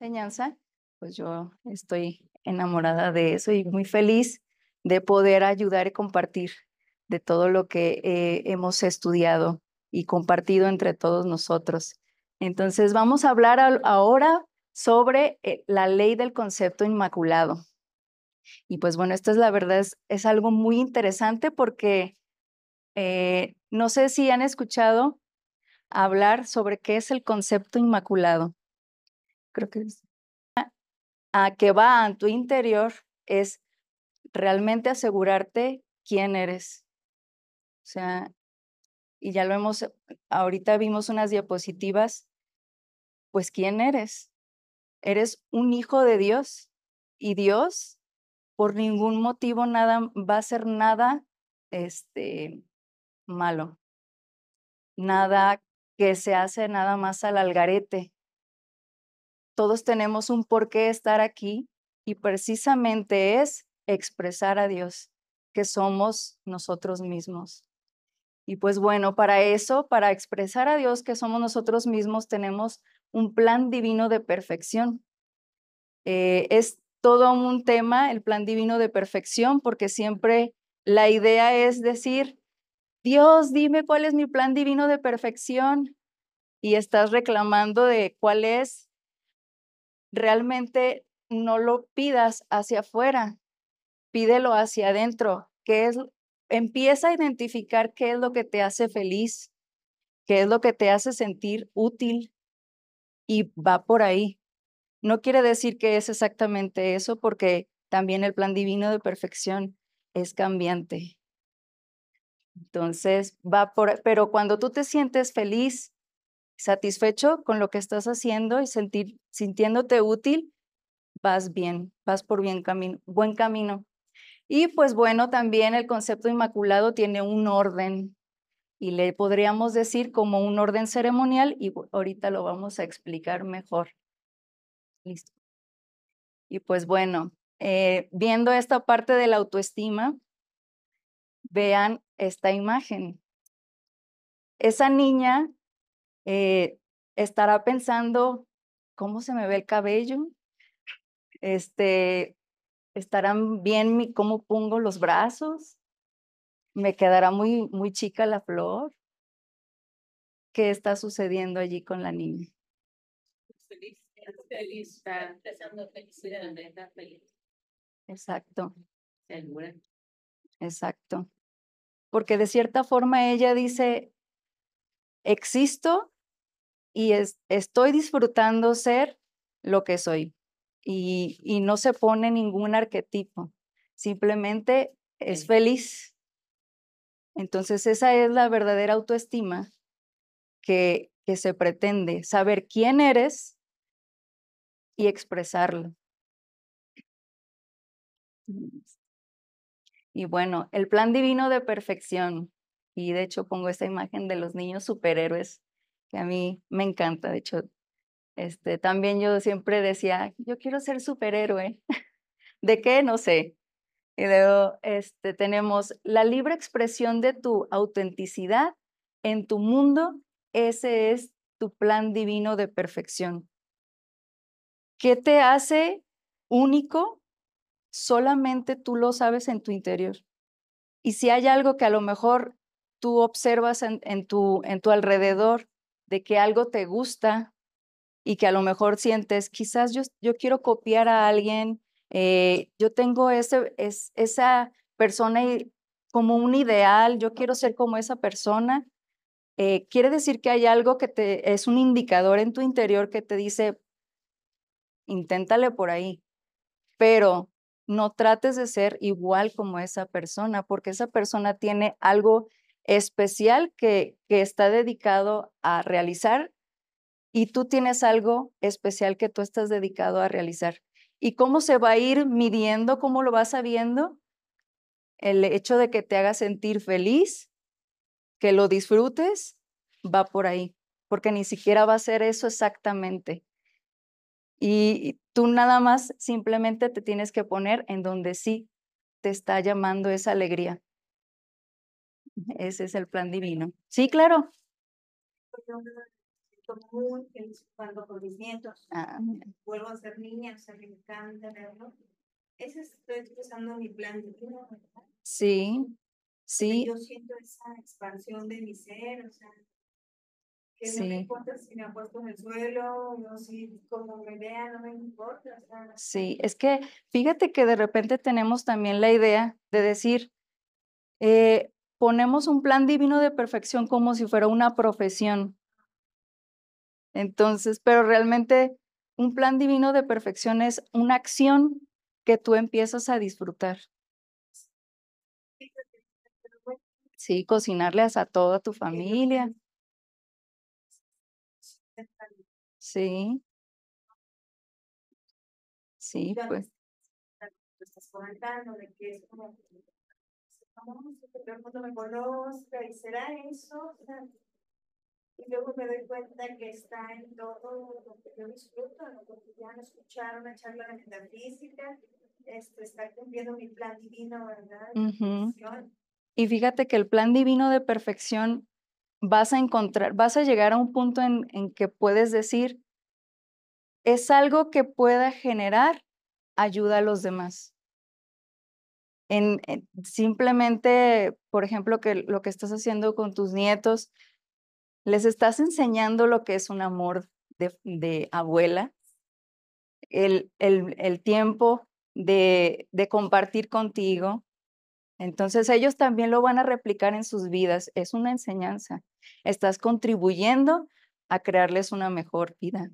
enseñanza, pues yo estoy enamorada de eso y muy feliz de poder ayudar y compartir de todo lo que eh, hemos estudiado y compartido entre todos nosotros. Entonces vamos a hablar ahora sobre eh, la ley del concepto inmaculado. Y pues bueno, esto es la verdad, es, algo muy interesante porque eh, no sé si han escuchado hablar sobre qué es el concepto inmaculado creo que a que va a tu interior es realmente asegurarte quién eres. O sea, y ya lo hemos, ahorita vimos unas diapositivas, pues quién eres. Eres un hijo de Dios y Dios por ningún motivo nada va a ser nada este malo. Nada que se hace nada más al algarete todos tenemos un por qué estar aquí y precisamente es expresar a Dios que somos nosotros mismos. Y pues bueno, para eso, para expresar a Dios que somos nosotros mismos, tenemos un plan divino de perfección. Eh, es todo un tema, el plan divino de perfección, porque siempre la idea es decir, Dios, dime cuál es mi plan divino de perfección. Y estás reclamando de cuál es realmente no lo pidas hacia afuera, pídelo hacia adentro, que es, empieza a identificar qué es lo que te hace feliz, qué es lo que te hace sentir útil y va por ahí. No quiere decir que es exactamente eso porque también el plan divino de perfección es cambiante. Entonces, va por, pero cuando tú te sientes feliz, satisfecho con lo que estás haciendo y sentir, sintiéndote útil, vas bien, vas por bien camino, buen camino. Y pues bueno, también el concepto inmaculado tiene un orden y le podríamos decir como un orden ceremonial y ahorita lo vamos a explicar mejor. Listo. Y pues bueno, eh, viendo esta parte de la autoestima, vean esta imagen. Esa niña eh, estará pensando, ¿cómo se me ve el cabello? Este, ¿Estarán bien mi, cómo pongo los brazos? ¿Me quedará muy, muy chica la flor? ¿Qué está sucediendo allí con la niña? Feliz, feliz, está feliz. Exacto. Exacto. Porque de cierta forma ella dice, existo y estoy disfrutando ser lo que soy. Y, no se pone ningún arquetipo, simplemente es feliz. Entonces esa es la verdadera autoestima que, que se pretende, saber quién eres y expresarlo. Mm. Y bueno, el plan divino de perfección. Y de hecho pongo esta imagen de los niños superhéroes que a mí me encanta. De hecho, este, también yo siempre decía, yo quiero ser superhéroe. ¿De qué? No sé. Y luego este, tenemos la libre expresión de tu autenticidad en tu mundo. Ese es tu plan divino de perfección. ¿Qué te hace único? Solamente tú lo sabes en tu interior. Y si hay algo que a lo mejor tú observas en, en, tu, en tu alrededor de que algo te gusta y que a lo mejor sientes, quizás yo, yo quiero copiar a alguien, eh, yo tengo ese, esa persona como un ideal, yo quiero ser como esa persona. Eh, quiere decir que hay algo que te, es un indicador en tu interior que te dice, inténtale por ahí, pero no trates de ser igual como esa persona, porque esa persona tiene algo especial que, está dedicado a realizar y tú tienes algo especial que tú estás dedicado a realizar. ¿Y cómo se va a ir midiendo? ¿Cómo lo vas sabiendo? El hecho de que te haga sentir feliz, que lo disfrutes, va por ahí, porque ni siquiera va a ser eso exactamente. Y tú nada más simplemente te tienes que poner en donde sí te está llamando esa alegría. Ese es el plan divino. Sí, claro. Yo siento Común, cuando con mis nietos vuelvo a ser niña, o sea, me encanta verlo. Ese es expresando mi plan divino, ¿verdad? Sí, sí. yo siento esa expansión de mi ser, o sea, que no me importa si me apuesto en el suelo, o si como me vea, no me importa. sí, es que fíjate que de repente tenemos también la idea de decir, eh, ponemos un plan divino de perfección como si fuera una profesión. Entonces, pero realmente un plan divino de perfección es una acción que tú empiezas a disfrutar. Sí, cocinarles a toda tu familia. Sí. Sí, pues que todo el mundo me conozca, y será eso. Y luego me doy cuenta que está en todo lo que yo disfruto, en lo cotidiano, escuchar una charla de metafísica, este, estar cumpliendo mi plan divino, ¿verdad? Uh Y fíjate que el plan divino de perfección vas a encontrar, vas a llegar a un punto en, en que puedes decir, es algo que pueda generar ayuda a los demás simplemente, por ejemplo, que lo que estás haciendo con tus nietos, les estás enseñando lo que es un amor de, abuela, el, tiempo de, de compartir contigo. Entonces ellos también lo van a replicar en sus vidas. Es una enseñanza. Estás contribuyendo a crearles una mejor vida.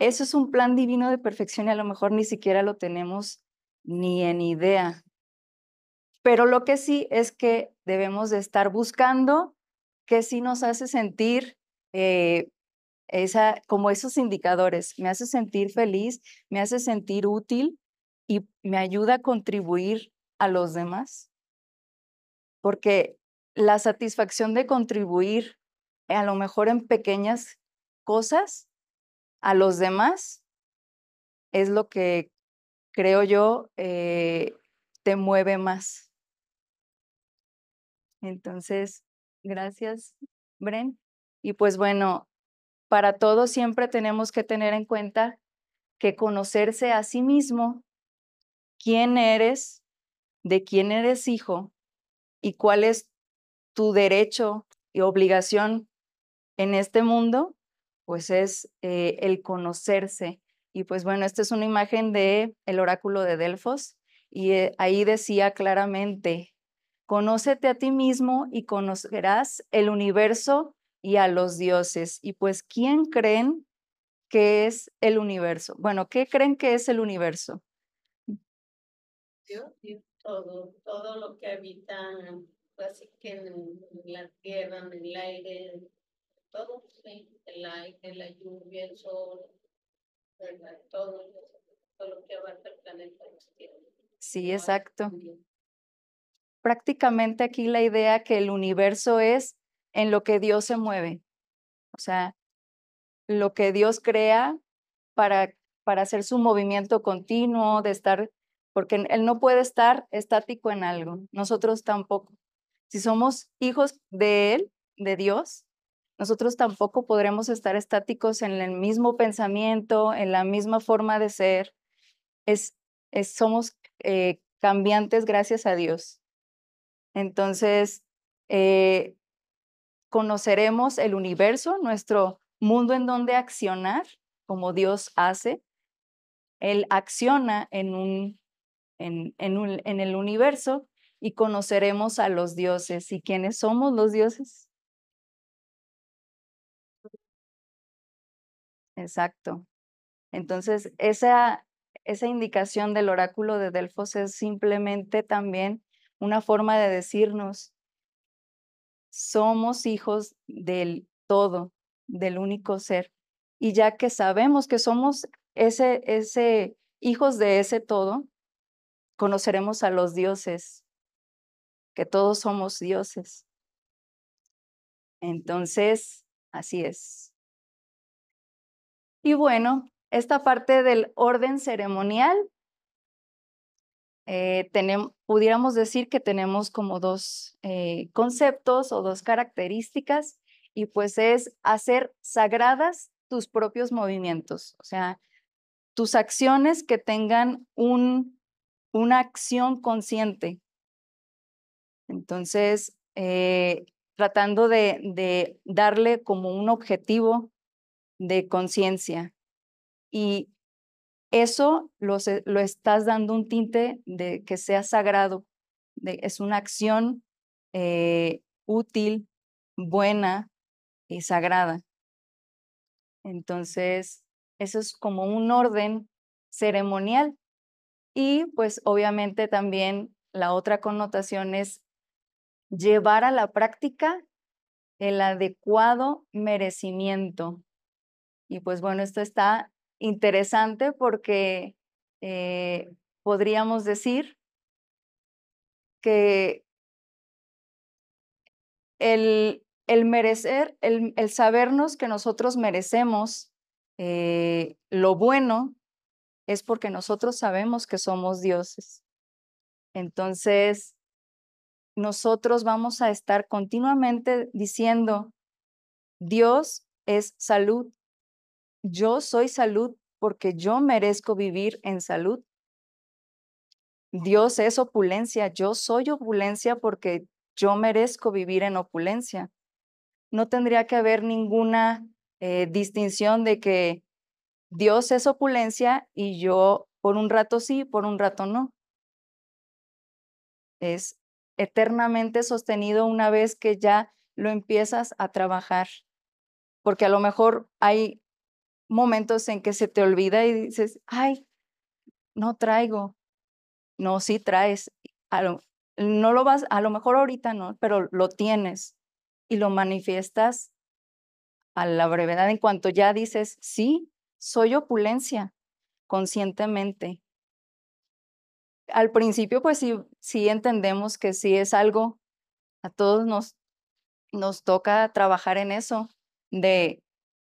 Eso es un plan divino de perfección y a lo mejor ni siquiera lo tenemos ni en idea. Pero lo que sí es que debemos de estar buscando que sí nos hace sentir eh, esa, como esos indicadores. Me hace sentir feliz, me hace sentir útil y me ayuda a contribuir a los demás. Porque la satisfacción de contribuir a lo mejor en pequeñas cosas a los demás es lo que creo yo, eh, te mueve más. Entonces, gracias, Bren. Y pues bueno, para todos siempre tenemos que tener en cuenta que conocerse a sí mismo, quién eres, de quién eres hijo y cuál es tu derecho y obligación en este mundo, pues es eh, el conocerse y pues bueno, esta es una imagen de el oráculo de Delfos y eh, ahí decía claramente, conócete a ti mismo y conocerás el universo y a los dioses. Y pues, ¿quién creen que es el universo? Bueno, ¿qué creen que es el universo? Dios, todo, todo lo que habita, pues, que en la tierra, en el aire, todo, el aire, la lluvia, el sol, este sí, exacto. Prácticamente aquí la idea que el universo es en lo que Dios se mueve. O sea, lo que Dios crea para, para hacer su movimiento continuo, de estar, porque Él no puede estar estático en algo, nosotros tampoco. Si somos hijos de Él, de Dios, nosotros tampoco podremos estar estáticos en el mismo pensamiento, en la misma forma de ser. somos eh, cambiantes gracias a Dios. Entonces, eh, conoceremos el universo, nuestro mundo en donde accionar, como Dios hace. Él acciona en, un, en, en el universo y conoceremos a los dioses. ¿Y quiénes somos los dioses? Exacto. Entonces, esa, esa indicación del oráculo de Delfos es simplemente también una forma de decirnos, somos hijos del todo, del único ser. Y ya que sabemos que somos ese, ese hijos de ese todo, conoceremos a los dioses, que todos somos dioses. Entonces, así es. Y bueno, esta parte del orden ceremonial, eh, pudiéramos decir que tenemos como dos eh, conceptos o dos características, y pues es hacer sagradas tus propios movimientos, o sea, tus acciones que tengan un, una acción consciente. Entonces, eh, tratando de, de darle como un objetivo de conciencia. Y eso lo, estás dando un tinte de que sea sagrado, de, es una acción eh, útil, buena y sagrada. Entonces, eso es como un orden ceremonial. Y pues obviamente también la otra connotación es llevar a la práctica el adecuado merecimiento y pues bueno, esto está interesante porque eh, podríamos decir que el, merecer, el, sabernos que nosotros merecemos eh, lo bueno es porque nosotros sabemos que somos dioses. Entonces, nosotros vamos a estar continuamente diciendo, Dios es salud, yo soy salud porque yo merezco vivir en salud. Dios es opulencia, yo soy opulencia porque yo merezco vivir en opulencia. No tendría que haber ninguna eh, distinción de que Dios es opulencia y yo por un rato sí, por un rato no. Es eternamente sostenido una vez que ya lo empiezas a trabajar. Porque a lo mejor hay momentos en que se te olvida y dices, ay, no traigo. No, sí traes. no lo vas, a lo mejor ahorita no, pero lo tienes y lo manifiestas a la brevedad en cuanto ya dices, sí, soy opulencia, conscientemente. Al principio, pues sí, sí entendemos que sí es algo, a todos nos, nos toca trabajar en eso, de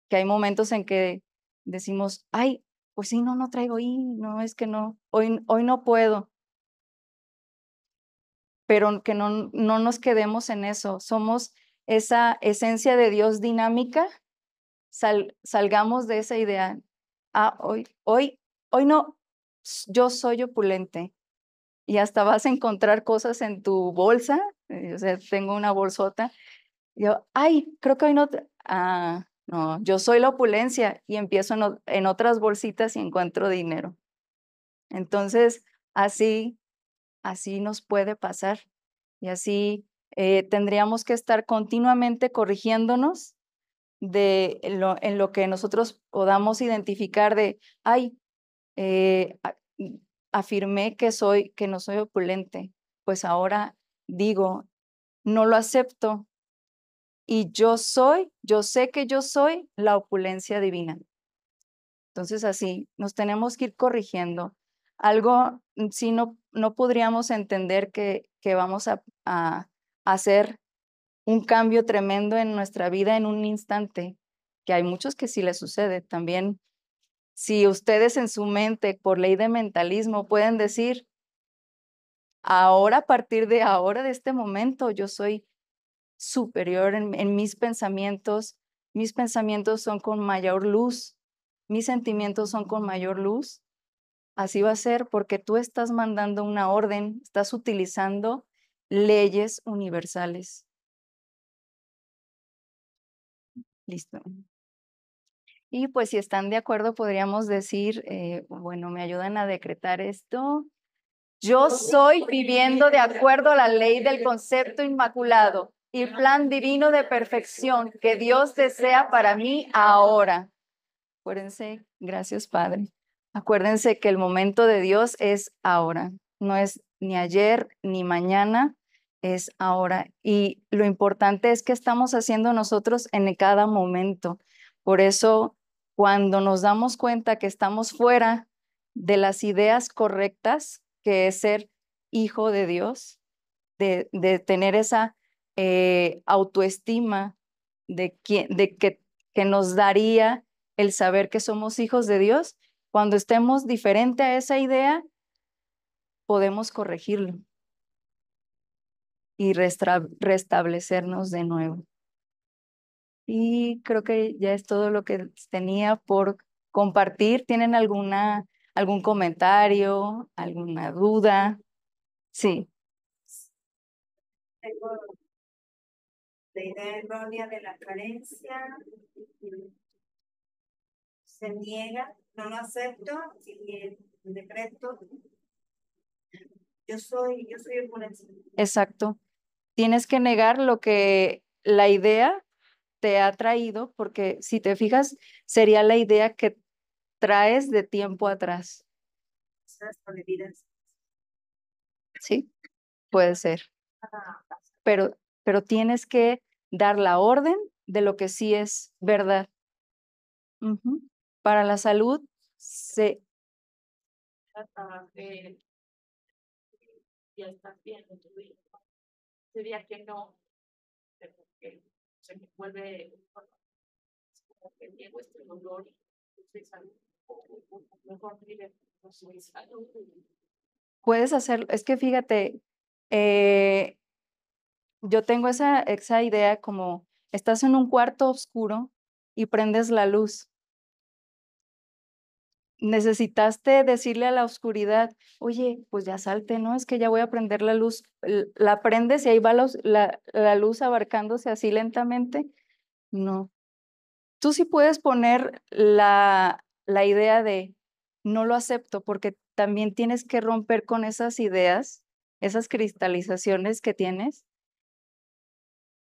que hay momentos en que decimos, ay, pues sí, no, no traigo hoy, no, es que no, hoy, hoy no puedo. Pero que no, no nos quedemos en eso, somos esa esencia de Dios dinámica, salgamos de esa idea, ah, hoy, hoy, hoy no, yo soy opulente. Y hasta vas a encontrar cosas en tu bolsa, eh, o sea, tengo una bolsota. Yo, ay, creo que hoy no, no, yo soy la opulencia y empiezo en, otras bolsitas y encuentro dinero. Entonces, así, así nos puede pasar. Y así eh, tendríamos que estar continuamente corrigiéndonos de en lo que nosotros podamos identificar de, ay, eh, afirmé que soy, que no soy opulente, pues ahora digo, no lo acepto, y yo soy, yo sé que yo soy la opulencia divina. Entonces así, nos tenemos que ir corrigiendo. Algo, mm, si no, no podríamos entender que, que vamos a, a hacer un cambio tremendo en nuestra vida en un instante, que hay muchos que sí les sucede. También, si ustedes en su mente, por ley de mentalismo, pueden decir, ahora, a partir de ahora, de este momento, yo soy superior en, mis pensamientos, mis pensamientos son con mayor luz, mis sentimientos son con mayor luz. Así va a ser porque tú estás mandando una orden, estás utilizando leyes universales. Listo. Y pues si están de acuerdo, podríamos decir, eh, bueno, me ayudan a decretar esto. Yo soy viviendo de acuerdo a la ley del concepto inmaculado y plan divino de perfección que Dios desea para mí ahora. Acuérdense, gracias Padre. Acuérdense que el momento de Dios es ahora, no es ni ayer ni mañana, es ahora. Y lo importante es que estamos haciendo nosotros en cada momento. Por eso, cuando nos damos cuenta que estamos fuera de las ideas correctas, que es ser hijo de Dios, de, de tener esa eh, autoestima de, de que, que nos daría el saber que somos hijos de Dios, cuando estemos diferente a esa idea, podemos corregirlo y restablecernos de nuevo. Y creo que ya es todo lo que tenía por compartir. ¿Tienen alguna, algún comentario, alguna duda? Sí. La idea errónea de la carencia se niega, no lo acepto si el decreto yo soy, yo soy el Exacto. Tienes que negar lo que la idea te ha traído, porque si te fijas, sería la idea que traes de tiempo atrás. Sí, puede ser. Ah, Pero pero tienes que dar la orden de lo que sí es verdad. Uh Para la salud, se... Ya está viendo tu vida. Sería que no, porque se me vuelve como que niego este dolor y salud, mejor vive con su salud. Puedes hacerlo, es que fíjate, eh, yo tengo esa, esa idea como estás en un cuarto oscuro y prendes la luz. Necesitaste decirle a la oscuridad, oye, pues ya salte, ¿no? Es que ya voy a prender la luz. La prendes y ahí va la, luz abarcándose así lentamente. No. Tú sí puedes poner la idea de no lo acepto porque también tienes que romper con esas ideas, esas cristalizaciones que tienes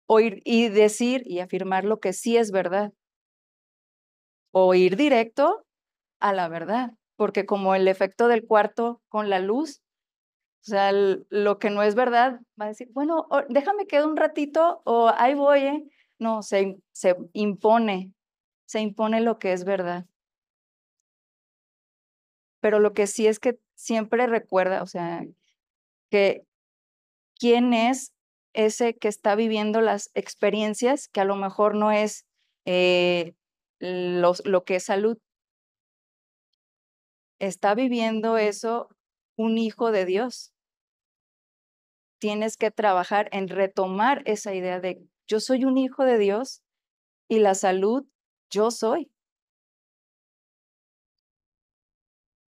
oír y decir y afirmar lo que sí es verdad. O ir directo a la verdad, porque como el efecto del cuarto con la luz, o sea, lo que no es verdad va a decir, bueno, déjame quedar un ratito o ahí voy, ¿eh?". No, se, se impone, se impone lo que es verdad. Pero lo que sí es que siempre recuerda, o sea, que quién es ese que está viviendo las experiencias que a lo mejor no es eh, lo, que es salud. Está viviendo eso un hijo de Dios. Tienes que trabajar en retomar esa idea de yo soy un hijo de Dios y la salud yo soy.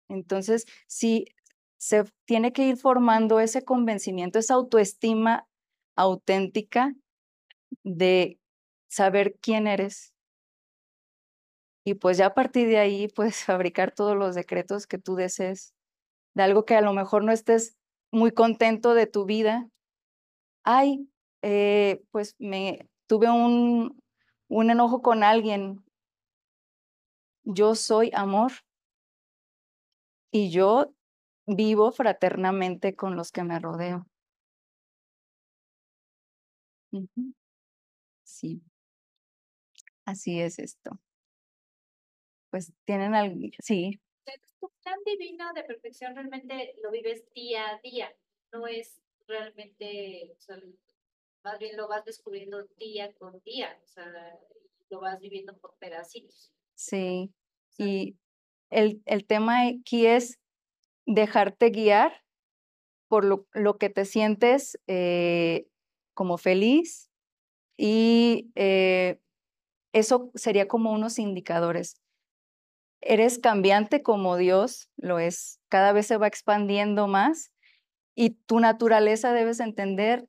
Entonces, si se tiene que ir formando ese convencimiento, esa autoestima auténtica de saber quién eres. Y pues ya a partir de ahí puedes fabricar todos los decretos que tú desees, de algo que a lo mejor no estés muy contento de tu vida. Ay, eh, pues me tuve un, un enojo con alguien. Yo soy amor y yo vivo fraternamente con los que me rodeo. Sí, así es esto. Pues tienen algo, sí, tan tu divino de perfección realmente lo vives día a día, no es realmente, más bien lo vas descubriendo día con día, o sea, lo vas viviendo por pedacitos. sí. Y el, tema aquí es dejarte guiar por lo, lo que te sientes eh, como feliz y eh, eso sería como unos indicadores. Eres cambiante como Dios lo es, cada vez se va expandiendo más y tu naturaleza debes entender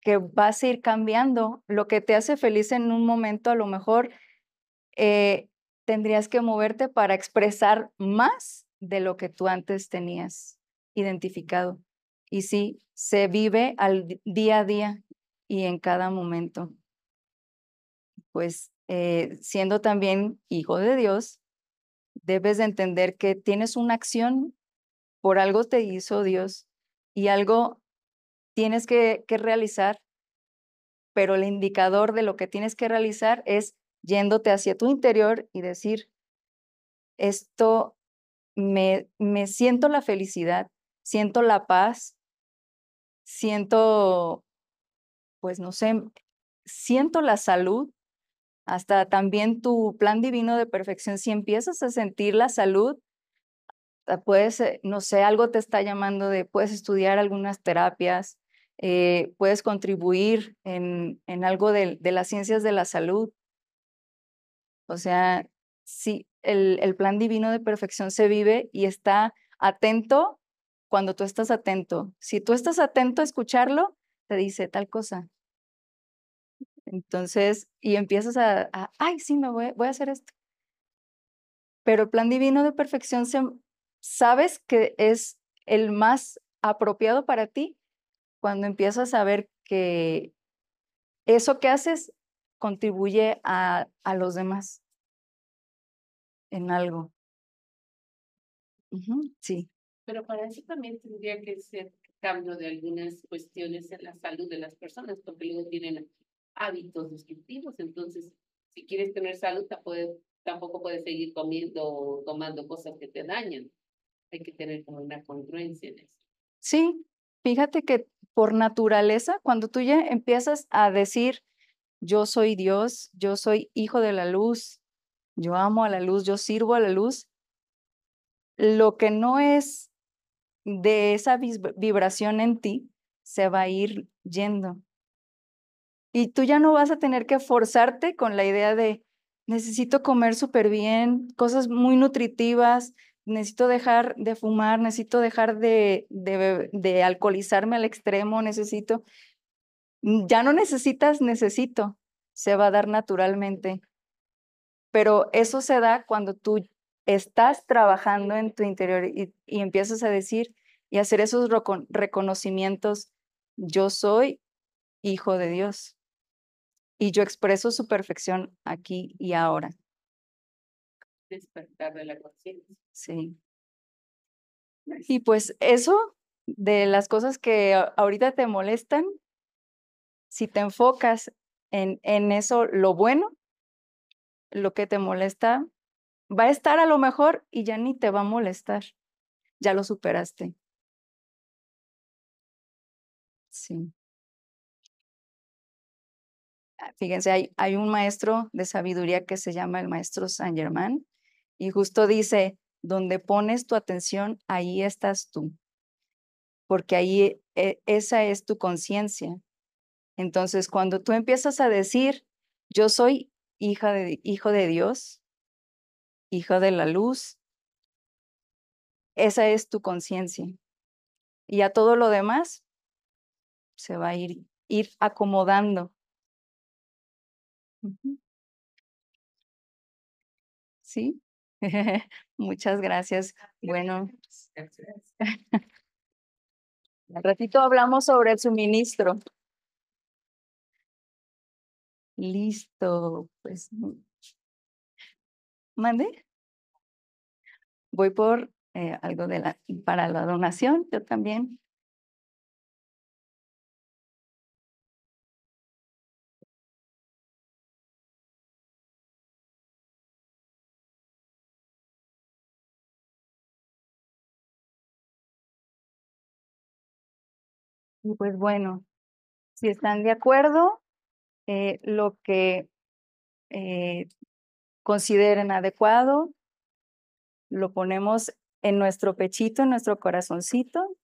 que vas a ir cambiando. Lo que te hace feliz en un momento a lo mejor eh, tendrías que moverte para expresar más de lo que tú antes tenías identificado. Y sí, se vive al día a día y en cada momento. Pues eh, siendo también hijo de Dios, debes de entender que tienes una acción, por algo te hizo Dios y algo tienes que, realizar, pero el indicador de lo que tienes que realizar es yéndote hacia tu interior y decir, esto me siento la felicidad, siento la paz, siento pues no sé, siento la salud, hasta también tu plan divino de perfección, si empiezas a sentir la salud, ah, puedes, eh, no sé, algo te está llamando de, puedes estudiar algunas terapias, eh, puedes contribuir en, algo de, las ciencias de la salud. O sea, si el plan divino de perfección se vive y está atento cuando tú estás atento. Si tú estás atento a escucharlo, te dice tal cosa. Entonces, y empiezas a, ay, sí, me voy, voy a hacer esto. Pero el plan divino de perfección sabes que es el más apropiado para ti cuando empiezas a ver que eso que haces contribuye a, los demás en algo. sí. Pero para eso también tendría que ser cambio de algunas cuestiones en la salud de las personas, porque luego tienen hábitos destructivos. Entonces, si quieres tener salud, tampoco puedes seguir comiendo o tomando cosas que te dañan. Hay que tener como una congruencia en eso. Sí, fíjate que por naturaleza, cuando tú ya empiezas a decir, yo soy Dios, yo soy hijo de la luz, yo amo a la luz, yo sirvo a la luz, lo que no es de esa vibración en ti se va a ir yendo. Y tú ya no vas a tener que forzarte con la idea de necesito comer súper bien, cosas muy nutritivas, necesito dejar de fumar, necesito dejar de, de, de alcoholizarme al extremo, necesito. Ya no necesitas, necesito. Se va a dar naturalmente. Pero eso se da cuando tú estás trabajando en tu interior y, empiezas a decir y hacer esos reconocimientos, yo soy hijo de Dios y yo expreso su perfección aquí y ahora. Despertar de la conciencia. Sí. Y pues eso de las cosas que ahorita te molestan, si te enfocas en eso, lo bueno, lo que te molesta, Va a estar a lo mejor y ya ni te va a molestar. Ya lo superaste. Sí. Ah, fíjense, hay, un maestro de sabiduría que se llama el maestro San Germain y justo dice, donde pones tu atención, ahí estás tú, porque ahí e, esa es tu conciencia. Entonces, cuando tú empiezas a decir, yo soy hija de, hijo de Dios, hija de la luz, esa es tu conciencia. Y a todo lo demás se va a ir, ir acomodando. ¿Sí? Muchas gracias. Bueno, al ratito hablamos sobre el suministro. Listo, pues. Mm. ¿Mande? voy por eh, algo de la, para la donación, yo también. Y pues bueno, si están de acuerdo, eh, lo que eh, consideren adecuado, lo ponemos en nuestro pechito, en nuestro corazoncito